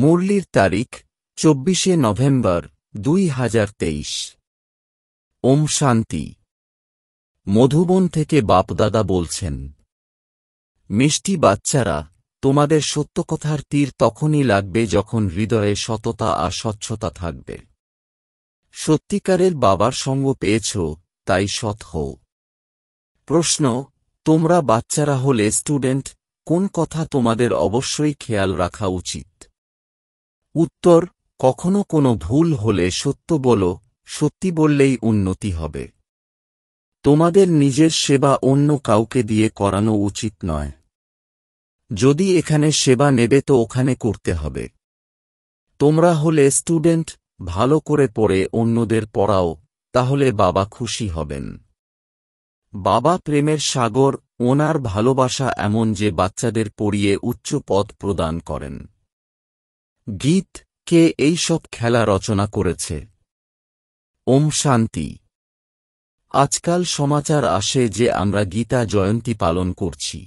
মুরলির তারিখ চব্বিশে নভেম্বর দুই হাজার তেইশ ওম শান্তি মধুবন থেকে বাপদাদা বলছেন মিষ্টি বাচ্চারা তোমাদের সত্যকথার তীর তখনই লাগবে যখন হৃদয়ে সততা আর স্বচ্ছতা থাকবে সত্যিকারের বাবার সঙ্গ পেয়েছ তাই সৎ হও প্রশ্ন তোমরা বাচ্চারা হলে স্টুডেন্ট কোন কথা তোমাদের অবশ্যই খেয়াল রাখা উচিত উত্তর কখনো কোনো ভুল হলে সত্য বলো সত্যি বললেই উন্নতি হবে তোমাদের নিজের সেবা অন্য কাউকে দিয়ে করানো উচিত নয় যদি এখানে সেবা নেবে তো ওখানে করতে হবে তোমরা হলে স্টুডেন্ট ভালো করে পড়ে অন্যদের পড়াও তাহলে বাবা খুশি হবেন বাবা প্রেমের সাগর ওনার ভালোবাসা এমন যে বাচ্চাদের পড়িয়ে উচ্চ পদ প্রদান করেন গীত কে এই সব খেলা রচনা করেছে ওম শান্তি আজকাল সমাচার আসে যে আমরা গীতা জয়ন্তী পালন করছি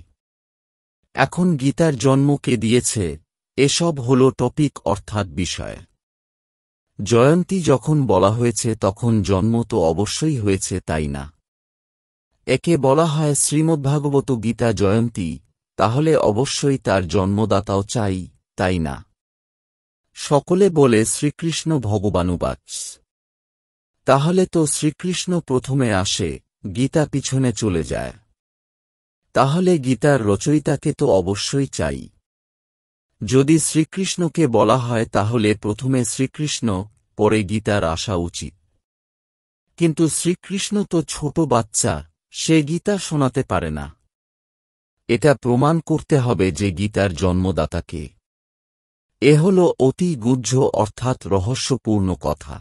এখন গীতার জন্মকে দিয়েছে এসব হল টপিক অর্থাৎ বিষয় জয়ন্তী যখন বলা হয়েছে তখন জন্ম তো অবশ্যই হয়েছে তাই না একে বলা হয় শ্রীমদ্ভাগবত গীতা জয়ন্তী তাহলে অবশ্যই তার জন্মদাতাও চাই তাই না সকলে বলে শ্রীকৃষ্ণ ভগবানুবাচ তাহলে তো শ্রীকৃষ্ণ প্রথমে আসে গীতা পিছনে চলে যায় তাহলে গীতার রচয়িতাকে তো অবশ্যই চাই যদি শ্রীকৃষ্ণকে বলা হয় তাহলে প্রথমে শ্রীকৃষ্ণ পরে গীতার আসা উচিত কিন্তু শ্রীকৃষ্ণ তো ছোট বাচ্চা সে গীতা শোনাতে পারে না এটা প্রমাণ করতে হবে যে গীতার জন্মদাতাকে এ হল অতি গুহ্য অর্থাৎ রহস্যপূর্ণ কথা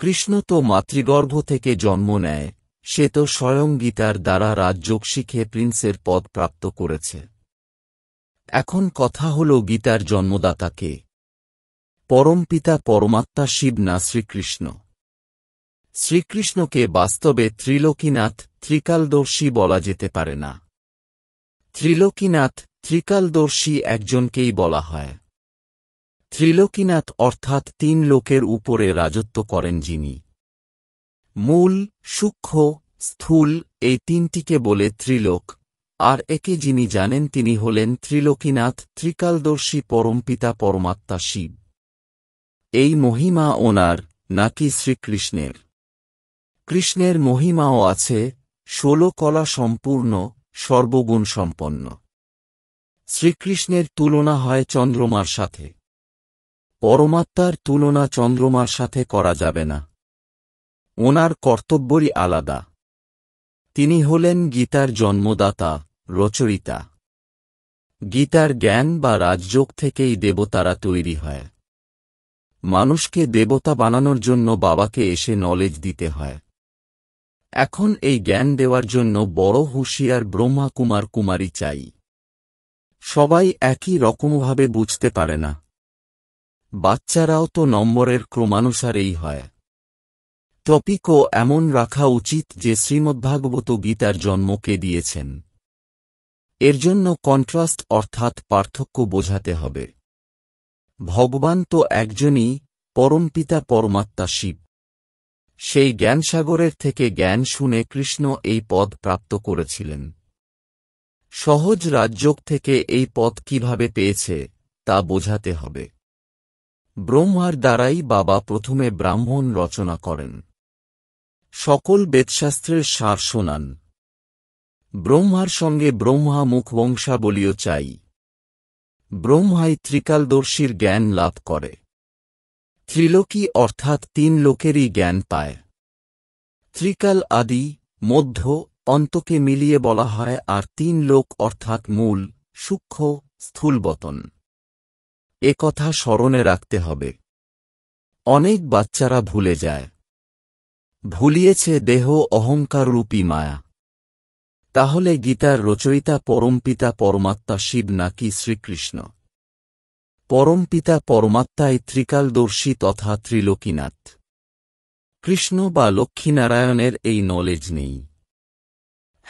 কৃষ্ণ তো মাতৃগর্ভ থেকে জন্ম নেয় সে তো স্বয়ং গীতার দ্বারা রাজযোগ শিখে প্রিন্সের পদ প্রাপ্ত করেছে এখন কথা হল গীতার জন্মদাতাকে পরমপিতা পরমাত্মা শিব না শ্রীকৃষ্ণ শ্রীকৃষ্ণকে বাস্তবে ত্রিলোকীনাথ ত্রিকালদর্শী বলা যেতে পারে না ত্রিলোকীনাথ ত্রিকালদর্শী একজনকেই বলা হয় ত্রিলোকীনাথ অর্থাৎ তিন লোকের উপরে রাজত্ব করেন যিনি মূল সূক্ষ্ম স্থূল এই তিনটিকে বলে ত্রিলোক আর একে যিনি জানেন তিনি হলেন ত্রিলোকীনাথ ত্রিকালদর্শী পরমপিতা পরমাত্মা শিব এই মহিমা ওনার নাকি শ্রীকৃষ্ণের কৃষ্ণের মহিমাও আছে ষোল কলা সম্পূর্ণ সর্বগুণ সম্পন্ন শ্রীকৃষ্ণের তুলনা হয় চন্দ্রমার সাথে পরমাত্মার তুলনা চন্দ্রমার সাথে করা যাবে না ওনার কর্তব্যই আলাদা তিনি হলেন গীতার জন্মদাতা রচরিতা গীতার জ্ঞান বা রাজযোগ থেকেই দেবতারা তৈরি হয় মানুষকে দেবতা বানানোর জন্য বাবাকে এসে নলেজ দিতে হয় এখন এই জ্ঞান দেওয়ার জন্য বড় হুঁশিয়ার ব্রহ্মা কুমার কুমারী চাই সবাই একই রকমভাবে বুঝতে পারে না বাচ্চারাও তো নম্বরের ক্রমানুসারেই হয় টপিকও এমন রাখা উচিত যে শ্রীমদ্ভাগবত গীতার জন্মকে দিয়েছেন এর জন্য কন্ট্রাস্ট অর্থাৎ পার্থক্য বোঝাতে হবে ভগবান তো একজনই পরমপিতা পরমাত্মা শিব সেই জ্ঞানসাগরের থেকে জ্ঞান শুনে কৃষ্ণ এই পদ প্রাপ্ত করেছিলেন সহজ রাজ্যক থেকে এই পদ কিভাবে পেয়েছে তা বোঝাতে হবে ব্রহ্মার দ্বারাই বাবা প্রথমে ব্রাহ্মণ রচনা করেন সকল বেদশাস্ত্রের সার শোনান ব্রহ্মার সঙ্গে ব্রহ্মা মুখবংশাবলীয় চাই ব্রহ্মাই ত্রিকালদর্শীর জ্ঞান লাভ করে ত্রিলোকী অর্থাৎ তিন লোকেরই জ্ঞান পায় ত্রিকাল আদি মধ্য অন্তকে মিলিয়ে বলা হয় আর তিন লোক অর্থাৎ মূল সূক্ষ্ম স্থূলবতন এ কথা স্মরণে রাখতে হবে অনেক বাচ্চারা ভুলে যায় ভুলিয়েছে দেহ অহংকাররূপী মায়া তাহলে গীতার রচয়িতা পরমপিতা পরমাত্মা শিব নাকি শ্রীকৃষ্ণ পরমপিতা পরমাত্মাই ত্রিকালদর্শী তথা ত্রিলোকীনাথ কৃষ্ণ বা লক্ষ্মীনারায়ণের এই নলেজ নেই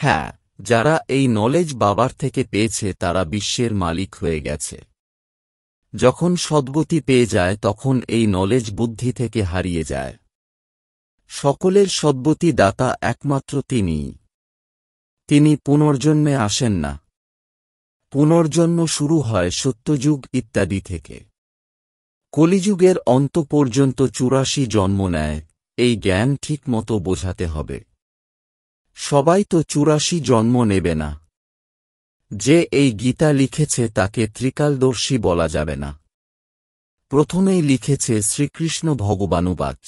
হ্যাঁ যারা এই নলেজ বাবার থেকে পেয়েছে তারা বিশ্বের মালিক হয়ে গেছে যখন সদ্গতি পেয়ে যায় তখন এই নলেজ বুদ্ধি থেকে হারিয়ে যায় সকলের সদ্গতি দাতা একমাত্র তিনিই তিনি পুনর্জন্মে আসেন না পুনর্জন্ম শুরু হয় সত্যযুগ ইত্যাদি থেকে কলিযুগের অন্ত পর্যন্ত চুরাশি জন্ম নেয় এই জ্ঞান ঠিক মতো বোঝাতে হবে সবাই তো চুরাশি জন্ম নেবে না যে এই গীতা লিখেছে তাকে ত্রিকালদর্শী বলা যাবে না প্রথমেই লিখেছে শ্রীকৃষ্ণ ভগবানুবাচ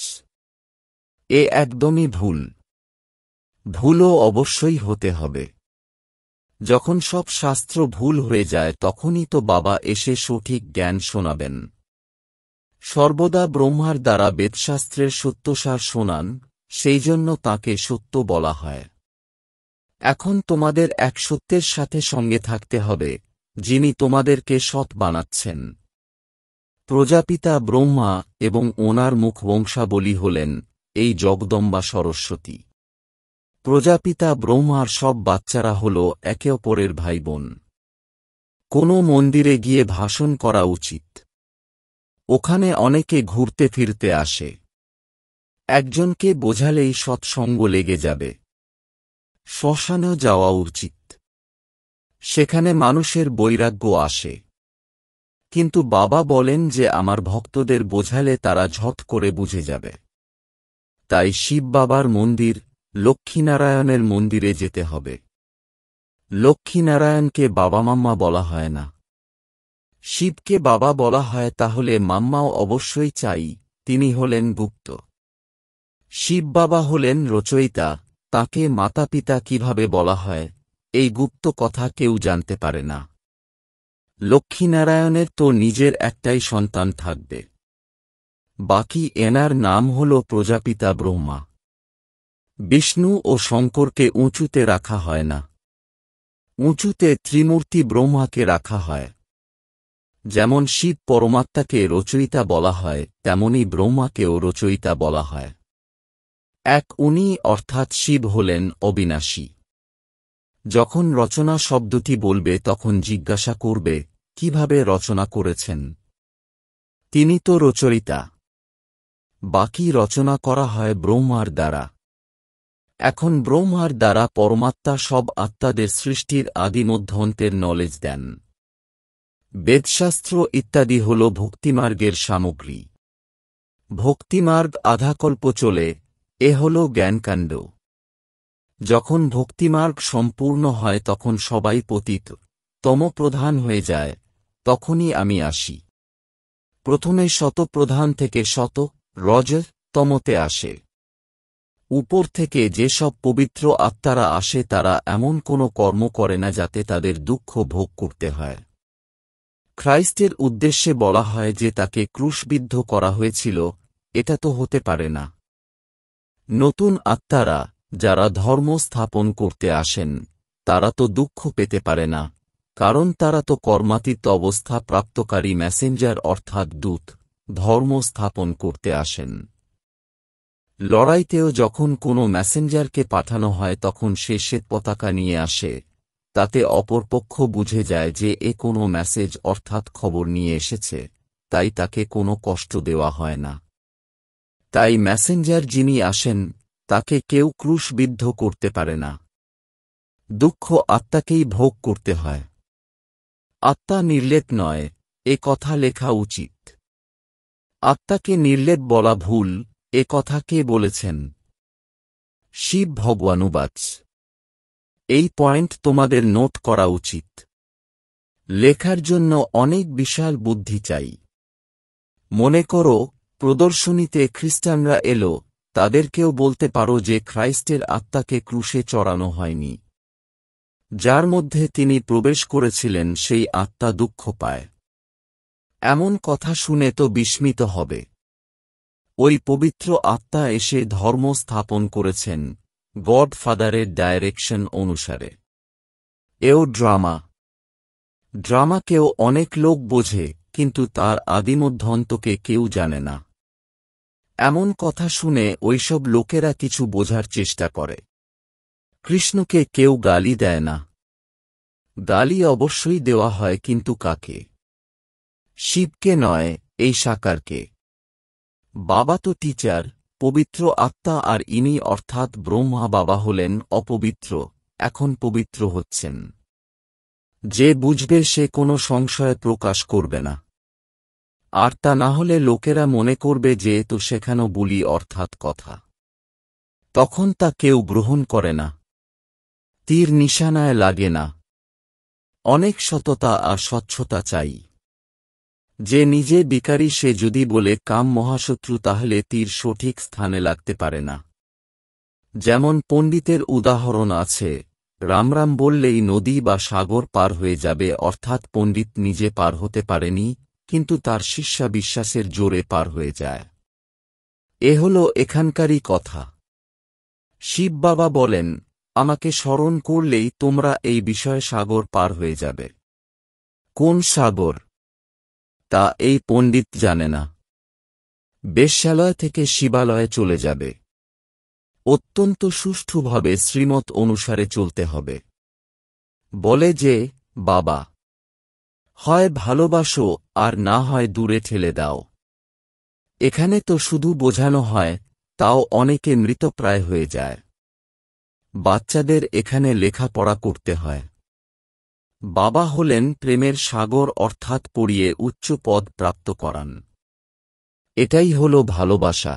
এ একদমই ভুল ভুলও অবশ্যই হতে হবে যখন সব শাস্ত্র ভুল হয়ে যায় তখনই তো বাবা এসে সঠিক জ্ঞান শোনাবেন সর্বদা ব্রহ্মার দ্বারা বেদশাস্ত্রের সত্যসার শোনান সেই জন্য তাকে সত্য বলা হয় এখন তোমাদের এক সত্যের সাথে সঙ্গে থাকতে হবে যিনি তোমাদেরকে সৎ বানাচ্ছেন প্রজাপিতা ব্রহ্মা এবং ওনার মুখ বংশাবলী হলেন এই জগদম্বা সরস্বতী প্রজাপিতা ব্রহ্মার সব বাচ্চারা হল একে অপরের ভাই বোন কোনো মন্দিরে গিয়ে ভাষণ করা উচিত ওখানে অনেকে ঘুরতে ফিরতে আসে একজনকে বোঝালেই সৎসঙ্গ লেগে যাবে শ্মশানে যাওয়া উচিত সেখানে মানুষের বৈরাগ্য আসে কিন্তু বাবা বলেন যে আমার ভক্তদের বোঝালে তারা ঝট করে বুঝে যাবে তাই শিব বাবার মন্দির লক্ষ্মীনারায়ণের মন্দিরে যেতে হবে লক্ষ্মীনারায়ণকে বাবা মাম্মা বলা হয় না শিবকে বাবা বলা হয় তাহলে মাম্মাও অবশ্যই চাই তিনি হলেন গুপ্ত শিব বাবা হলেন রচয়িতা তাকে মাতাপিতা কিভাবে বলা হয় এই গুপ্ত কথা কেউ জানতে পারে না লক্ষ্মীনারায়ণের তো নিজের একটাই সন্তান থাকবে বাকি এনার নাম হল প্রজাপিতা ব্রহ্মা বিষ্ণু ও শঙ্করকে উঁচুতে রাখা হয় না উঁচুতে ত্রিমূর্তি ব্রহ্মাকে রাখা হয় যেমন শিব পরমাত্মাকে রচয়িতা বলা হয় তেমনই ব্রহ্মাকেও রচয়িতা বলা হয় এক উনি অর্থাৎ শিব হলেন অবিনাশী যখন রচনা শব্দটি বলবে তখন জিজ্ঞাসা করবে কিভাবে রচনা করেছেন তিনি তো রচরিতা বাকি রচনা করা হয় ব্রহ্মার দ্বারা এখন ব্রহ্মার দ্বারা পরমাত্মা সব আত্মাদের সৃষ্টির আদিমধ্যন্তের নলেজ দেন বেদশাস্ত্র ইত্যাদি হল ভক্তিমার্গের সামগ্রী ভক্তিমার্গ আধাকল্প চলে এ হল জ্ঞানকাণ্ড যখন ভক্তিমার্গ সম্পূর্ণ হয় তখন সবাই পতিত তমপ্রধান হয়ে যায় তখনই আমি আসি প্রথমে শতপ্রধান থেকে শত রজ তমতে আসে উপর থেকে যেসব পবিত্র আত্মারা আসে তারা এমন কোনো কর্ম করে না যাতে তাদের দুঃখ ভোগ করতে হয় খ্রাইস্টের উদ্দেশ্যে বলা হয় যে তাকে ক্রুশবিদ্ধ করা হয়েছিল এটা তো হতে পারে না নতুন আত্মারা যারা ধর্ম স্থাপন করতে আসেন তারা তো দুঃখ পেতে পারে না কারণ তারা তো কর্মাতীত অবস্থা প্রাপ্তকারী ম্যাসেঞ্জার অর্থাৎ দূত ধর্ম স্থাপন করতে আসেন লড়াইতেও যখন কোনো ম্যাসেঞ্জারকে পাঠানো হয় তখন সে শ্বেত পতাকা নিয়ে আসে তাতে অপরপক্ষ বুঝে যায় যে এ কোনো মেসেজ অর্থাৎ খবর নিয়ে এসেছে তাই তাকে কোনো কষ্ট দেওয়া হয় না তাই ম্যাসেঞ্জার যিনি আসেন তাকে কেউ ক্রুশবিদ্ধ করতে পারে না দুঃখ আত্মাকেই ভোগ করতে হয় আত্মা নির্লেপ নয় এ কথা লেখা উচিত আত্মাকে নির্লেপ বলা ভুল এ কথা কে বলেছেন শিব ভগবানুবাচ এই পয়েন্ট তোমাদের নোট করা উচিত লেখার জন্য অনেক বিশাল বুদ্ধি চাই মনে করো প্রদর্শনীতে খ্রিস্টানরা এলো তাদেরকেও বলতে পারো যে খ্রাইস্টের আত্মাকে ক্রুশে চড়ানো হয়নি যার মধ্যে তিনি প্রবেশ করেছিলেন সেই আত্মা দুঃখ পায় এমন কথা শুনে তো বিস্মিত হবে ওই পবিত্র আত্মা এসে ধর্ম স্থাপন করেছেন গড ফাদারের ডাইরেকশন অনুসারে এও ড্রামা ড্রামাকেও অনেক লোক বোঝে কিন্তু তার আদিমধ্যন্তকে কেউ জানে না এমন কথা শুনে ওইসব লোকেরা কিছু বোঝার চেষ্টা করে কৃষ্ণকে কেউ গালি দেয় না গালি অবশ্যই দেওয়া হয় কিন্তু কাকে শিবকে নয় এই সাকারকে বাবা তো টিচার পবিত্র আত্মা আর ইনি অর্থাৎ ব্রহ্মা বাবা হলেন অপবিত্র এখন পবিত্র হচ্ছেন যে বুঝবে সে কোনো সংশয় প্রকাশ করবে না আর তা না হলে লোকেরা মনে করবে যে তো শেখানো বুলি অর্থাৎ কথা তখন তা কেউ গ্রহণ করে না তীর নিশানায় লাগে না অনেক সততা আর স্বচ্ছতা চাই যে নিজে বিকারী সে যদি বলে কাম মহাশত্রু তাহলে তীর সঠিক স্থানে লাগতে পারে না যেমন পণ্ডিতের উদাহরণ আছে রামরাম বললেই নদী বা সাগর পার হয়ে যাবে অর্থাৎ পণ্ডিত নিজে পার হতে পারেনি কিন্তু তার শিষ্যা বিশ্বাসের জোরে পার হয়ে যায় এ হল এখানকারই কথা শিব বাবা বলেন আমাকে স্মরণ করলেই তোমরা এই বিষয়ে সাগর পার হয়ে যাবে কোন সাগর তা এই পণ্ডিত জানে না বেশ্যালয় থেকে শিবালয়ে চলে যাবে অত্যন্ত সুষ্ঠুভাবে শ্রীমত অনুসারে চলতে হবে বলে যে বাবা হয় ভালোবাসো আর না হয় দূরে ঠেলে দাও এখানে তো শুধু বোঝানো হয় তাও অনেকে মৃতপ্রায় হয়ে যায় বাচ্চাদের এখানে লেখাপড়া করতে হয় বাবা হলেন প্রেমের সাগর অর্থাৎ পড়িয়ে উচ্চ পদ প্রাপ্ত করান এটাই হল ভালোবাসা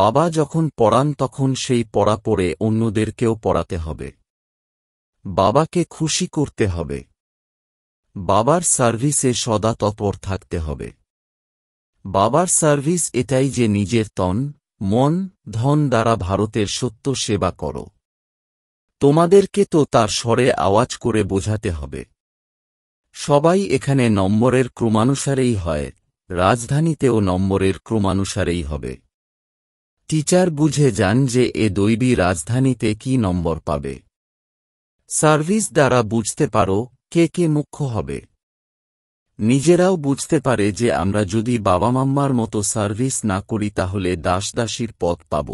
বাবা যখন পড়ান তখন সেই পড়া পড়ে অন্যদেরকেও পড়াতে হবে বাবাকে খুশি করতে হবে বাবার সার্ভিসে সদা তৎপর থাকতে হবে বাবার সার্ভিস এটাই যে নিজের তন মন ধন দ্বারা ভারতের সত্য সেবা করো তোমাদেরকে তো তার স্বরে আওয়াজ করে বোঝাতে হবে সবাই এখানে নম্বরের ক্রমানুসারেই হয় রাজধানীতেও নম্বরের ক্রমানুসারেই হবে টিচার বুঝে যান যে এ দৈবী রাজধানীতে কি নম্বর পাবে সার্ভিস দ্বারা বুঝতে পারো কে কে মুখ্য হবে নিজেরাও বুঝতে পারে যে আমরা যদি বাবা মাম্মার মতো সার্ভিস না করি তাহলে দাসদাসীর পথ পাব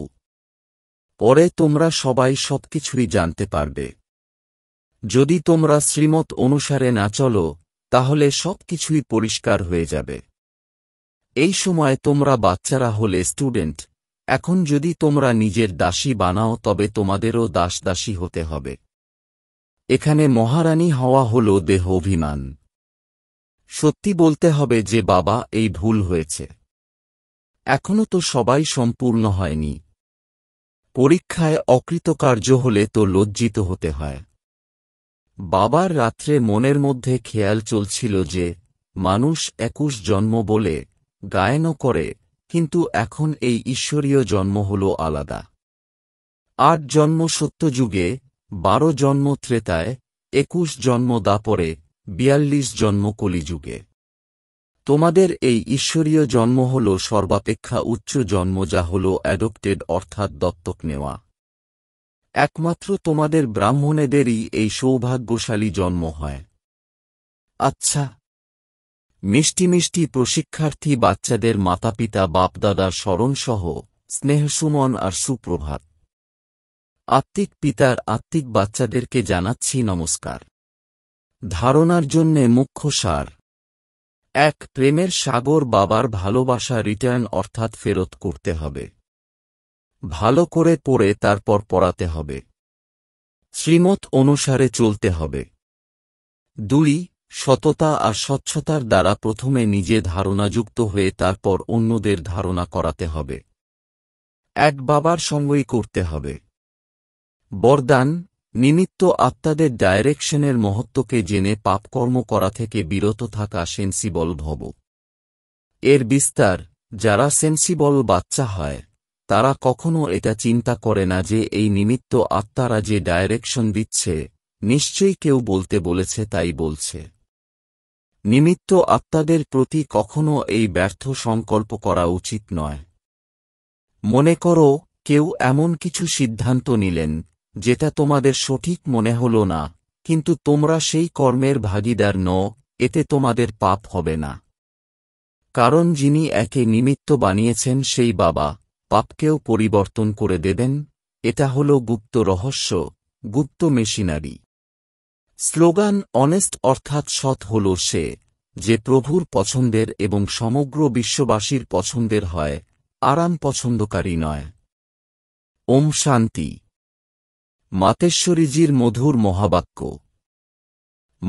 পরে তোমরা সবাই সবকিছুই জানতে পারবে যদি তোমরা শ্রীমত অনুসারে না চলো তাহলে সবকিছুই পরিষ্কার হয়ে যাবে এই সময় তোমরা বাচ্চারা হলে স্টুডেন্ট এখন যদি তোমরা নিজের দাসী বানাও তবে তোমাদেরও দাসদাসী হতে হবে এখানে মহারানী হওয়া হল দেহ অভিমান সত্যি বলতে হবে যে বাবা এই ভুল হয়েছে এখনও তো সবাই সম্পূর্ণ হয়নি পরীক্ষায় অকৃতকার্য হলে তো লজ্জিত হতে হয় বাবার রাত্রে মনের মধ্যে খেয়াল চলছিল যে মানুষ একুশ জন্ম বলে গায়নও করে কিন্তু এখন এই ঈশ্বরীয় জন্ম হল আলাদা আট জন্ম সত্যযুগে বারো জন্ম ত্রেতায় একুশ জন্ম দাপরে বিয়াল্লিশ জন্ম কলিযুগে তোমাদের এই ঈশ্বরীয় জন্ম হল সর্বাপেক্ষা উচ্চ জন্ম যা হল অ্যাডপ্টেড অর্থাৎ দত্তক নেওয়া একমাত্র তোমাদের ব্রাহ্মণেদেরই এই সৌভাগ্যশালী জন্ম হয় আচ্ছা মিষ্টি মিষ্টি প্রশিক্ষার্থী বাচ্চাদের মাতাপিতা বাপদাদার স্মরণসহ স্নেহসুমন আর সুপ্রভাত আত্মিক পিতার আত্মিক বাচ্চাদেরকে জানাচ্ছি নমস্কার ধারণার জন্যে মুখ্য সার এক প্রেমের সাগর বাবার ভালোবাসা রিটার্ন অর্থাৎ ফেরত করতে হবে ভালো করে পড়ে তারপর পড়াতে হবে শ্রীমত অনুসারে চলতে হবে দুই সততা আর স্বচ্ছতার দ্বারা প্রথমে নিজে ধারণাযুক্ত হয়ে তারপর অন্যদের ধারণা করাতে হবে এক বাবার সঙ্গই করতে হবে বরদান নিমিত্ত আত্মাদের ডাইরেকশনের মহত্বকে জেনে পাপকর্ম করা থেকে বিরত থাকা সেন্সিবল ভব এর বিস্তার যারা সেন্সিবল বাচ্চা হয় তারা কখনও এটা চিন্তা করে না যে এই নিমিত্ত আত্মারা যে ডাইরেকশন দিচ্ছে নিশ্চয়ই কেউ বলতে বলেছে তাই বলছে নিমিত্ত আত্মাদের প্রতি কখনও এই ব্যর্থ সংকল্প করা উচিত নয় মনে করো কেউ এমন কিছু সিদ্ধান্ত নিলেন যেটা তোমাদের সঠিক মনে হল না কিন্তু তোমরা সেই কর্মের ভাগিদার ন এতে তোমাদের পাপ হবে না কারণ যিনি একে নিমিত্ত বানিয়েছেন সেই বাবা পাপকেও পরিবর্তন করে দেবেন এটা হল গুপ্ত রহস্য গুপ্ত মেশিনারি স্লোগান অনেস্ট অর্থাৎ সৎ হল সে যে প্রভুর পছন্দের এবং সমগ্র বিশ্ববাসীর পছন্দের হয় আরাম পছন্দকারী নয় ওম শান্তি মাতেশ্বরীজির মধুর মহাবাক্য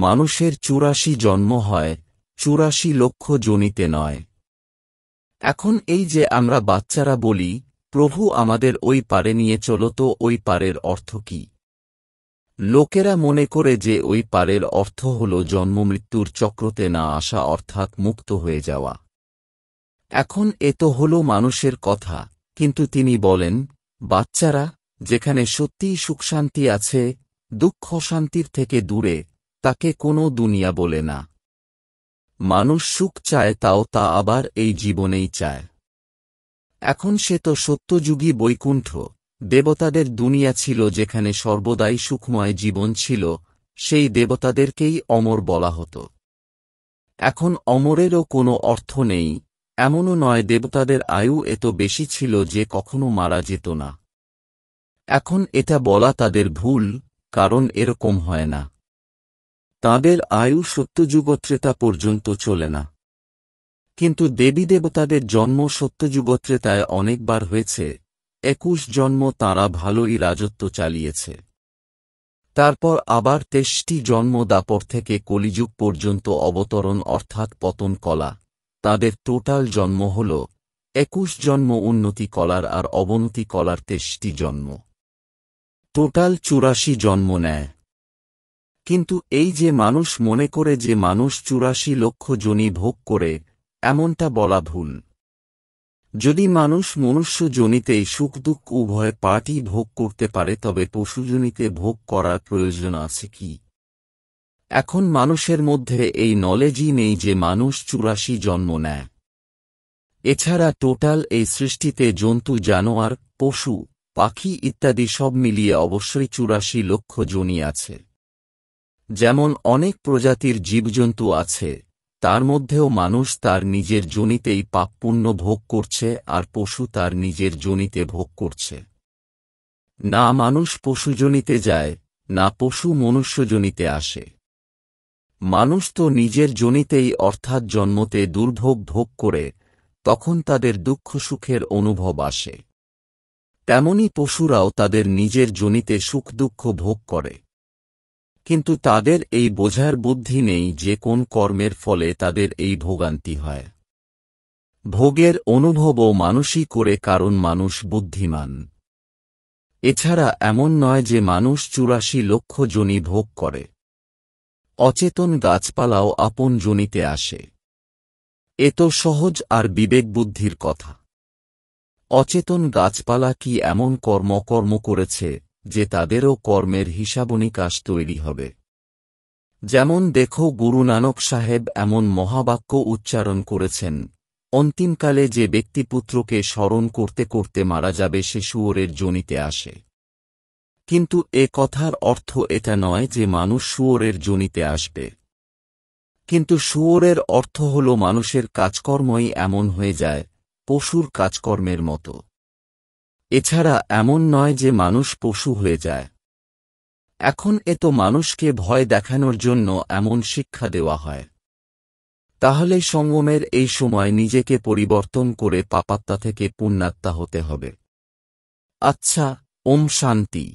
মানুষের চুরাশি জন্ম হয় চুরাশি লক্ষ জনিতে নয় এখন এই যে আমরা বাচ্চারা বলি প্রভু আমাদের ওই পারে নিয়ে চল তো ওই পারের অর্থ কি লোকেরা মনে করে যে ওই পারের অর্থ হল জন্মমৃত্যুর চক্রতে না আসা অর্থাৎ মুক্ত হয়ে যাওয়া এখন এ তো হল মানুষের কথা কিন্তু তিনি বলেন বাচ্চারা যেখানে সত্যিই সুখশান্তি আছে দুঃখ শান্তির থেকে দূরে তাকে কোনো দুনিয়া বলে না মানুষ সুখ চায় তাও তা আবার এই জীবনেই চায় এখন সে তো সত্যযুগী বৈকুণ্ঠ দেবতাদের দুনিয়া ছিল যেখানে সর্বদাই সুখময় জীবন ছিল সেই দেবতাদেরকেই অমর বলা হতো এখন অমরেরও কোনো অর্থ নেই এমনও নয় দেবতাদের আয়ু এত বেশি ছিল যে কখনো মারা যেত না এখন এটা বলা তাদের ভুল কারণ এরকম হয় না তাদের আয়ু সত্যযুগত্রেতা পর্যন্ত চলে না কিন্তু দেবী দেবতাদের জন্ম সত্যযুগত্রেতায় অনেকবার হয়েছে একুশ জন্ম তারা ভালোই রাজত্ব চালিয়েছে তারপর আবার তেষ্টি জন্ম দাপর থেকে কলিযুগ পর্যন্ত অবতরণ অর্থাৎ পতন কলা তাদের টোটাল জন্ম হল একুশ জন্ম উন্নতি কলার আর অবনতি কলার তেষ্টি জন্ম টোটাল চুরাশি জন্ম নেয় কিন্তু এই যে মানুষ মনে করে যে মানুষ চুরাশি লক্ষ জনি ভোগ করে এমনটা বলা ভুল যদি মানুষ মনুষ্য জনিতে সুখ দুঃখ উভয় পাটি ভোগ করতে পারে তবে পশুজনিতে ভোগ করার প্রয়োজন আছে কি এখন মানুষের মধ্যে এই নলেজই নেই যে মানুষ চুরাশি জন্ম নেয় এছাড়া টোটাল এই সৃষ্টিতে জন্তু জানোয়ার পশু পাখি ইত্যাদি সব মিলিয়ে অবশ্যই চুরাশি লক্ষ জনি আছে যেমন অনেক প্রজাতির জীবজন্তু আছে তার মধ্যেও মানুষ তার নিজের জনিতেই পাপপুণ্য ভোগ করছে আর পশু তার নিজের জনিতে ভোগ করছে না মানুষ পশুজনিতে যায় না পশু মনুষ্যজনিতে আসে মানুষ তো নিজের জনিতেই অর্থাৎ জন্মতে দুর্ভোগ ভোগ করে তখন তাদের দুঃখ সুখের অনুভব আসে তেমনি পশুরাও তাদের নিজের জনিতে সুখ দুঃখ ভোগ করে কিন্তু তাদের এই বোঝার বুদ্ধি নেই যে কোন কর্মের ফলে তাদের এই ভোগান্তি হয় ভোগের অনুভবও মানুষই করে কারণ মানুষ বুদ্ধিমান এছাড়া এমন নয় যে মানুষ চুরাশি লক্ষ জনি ভোগ করে অচেতন গাছপালাও আপন জনিতে আসে এ তো সহজ আর বিবেক বুদ্ধির কথা অচেতন গাছপালা কি এমন কর্মকর্ম করেছে যে তাদেরও কর্মের হিসাবনিকাশ তৈরি হবে যেমন দেখো গুরু নানক সাহেব এমন মহাবাক্য উচ্চারণ করেছেন অন্তিমকালে যে ব্যক্তিপুত্রকে স্মরণ করতে করতে মারা যাবে সে শুয়োরের জনিতে আসে কিন্তু এ কথার অর্থ এটা নয় যে মানুষ শুয়োরের জনিতে আসবে কিন্তু শুয়োরের অর্থ হল মানুষের কাজকর্মই এমন হয়ে যায় পশুর কাজকর্মের মতো এছাড়া এমন নয় যে মানুষ পশু হয়ে যায় এখন এ তো মানুষকে ভয় দেখানোর জন্য এমন শিক্ষা দেওয়া হয় তাহলে সঙ্গমের এই সময় নিজেকে পরিবর্তন করে পাপাত্তা থেকে পুণ্যাত্মা হতে হবে আচ্ছা ওম শান্তি